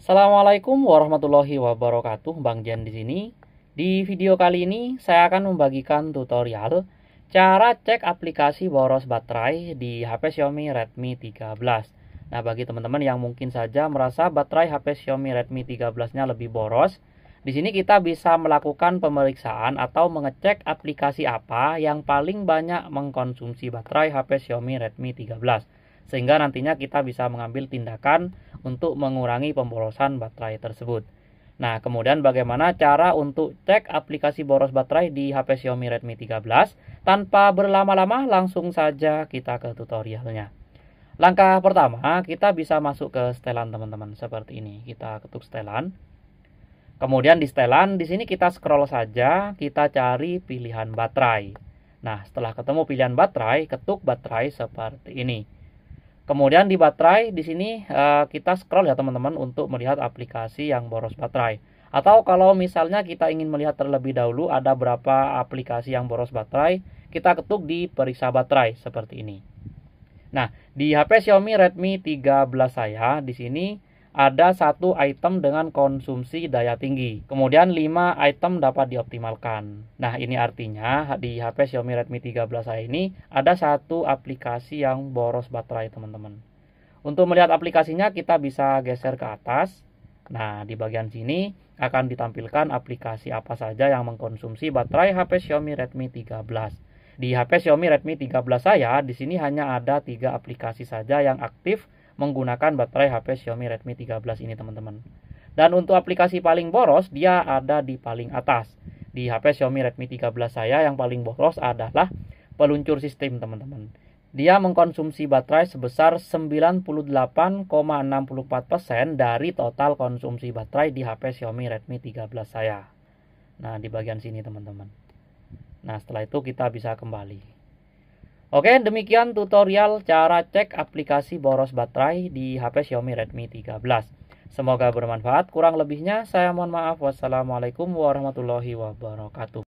Assalamualaikum warahmatullahi wabarakatuh, Bang Jen di sini. Di video kali ini saya akan membagikan tutorial cara cek aplikasi boros baterai di HP Xiaomi Redmi 13. Nah, bagi teman-teman yang mungkin saja merasa baterai HP Xiaomi Redmi 13-nya lebih boros, di sini kita bisa melakukan pemeriksaan atau mengecek aplikasi apa yang paling banyak mengkonsumsi baterai HP Xiaomi Redmi 13 sehingga nantinya kita bisa mengambil tindakan untuk mengurangi pemborosan baterai tersebut. Nah, kemudian bagaimana cara untuk cek aplikasi boros baterai di HP Xiaomi Redmi 13? Tanpa berlama-lama, langsung saja kita ke tutorialnya. Langkah pertama, kita bisa masuk ke setelan teman-teman, seperti ini. Kita ketuk setelan. Kemudian di setelan, di sini kita scroll saja, kita cari pilihan baterai. Nah, setelah ketemu pilihan baterai, ketuk baterai seperti ini. Kemudian di baterai di sini uh, kita scroll ya teman-teman untuk melihat aplikasi yang boros baterai. Atau kalau misalnya kita ingin melihat terlebih dahulu ada berapa aplikasi yang boros baterai, kita ketuk di periksa baterai seperti ini. Nah, di HP Xiaomi Redmi 13 saya di sini ada satu item dengan konsumsi daya tinggi. Kemudian 5 item dapat dioptimalkan. Nah, ini artinya di HP Xiaomi Redmi 13A ini ada satu aplikasi yang boros baterai, teman-teman. Untuk melihat aplikasinya kita bisa geser ke atas. Nah, di bagian sini akan ditampilkan aplikasi apa saja yang mengkonsumsi baterai HP Xiaomi Redmi 13 di HP Xiaomi Redmi 13 saya di sini hanya ada tiga aplikasi saja yang aktif menggunakan baterai HP Xiaomi Redmi 13 ini teman-teman. Dan untuk aplikasi paling boros dia ada di paling atas. Di HP Xiaomi Redmi 13 saya yang paling boros adalah peluncur sistem teman-teman. Dia mengkonsumsi baterai sebesar 98,64% dari total konsumsi baterai di HP Xiaomi Redmi 13 saya. Nah, di bagian sini teman-teman. Nah, setelah itu kita bisa kembali. Oke, demikian tutorial cara cek aplikasi boros baterai di HP Xiaomi Redmi 13. Semoga bermanfaat. Kurang lebihnya saya mohon maaf. Wassalamualaikum warahmatullahi wabarakatuh.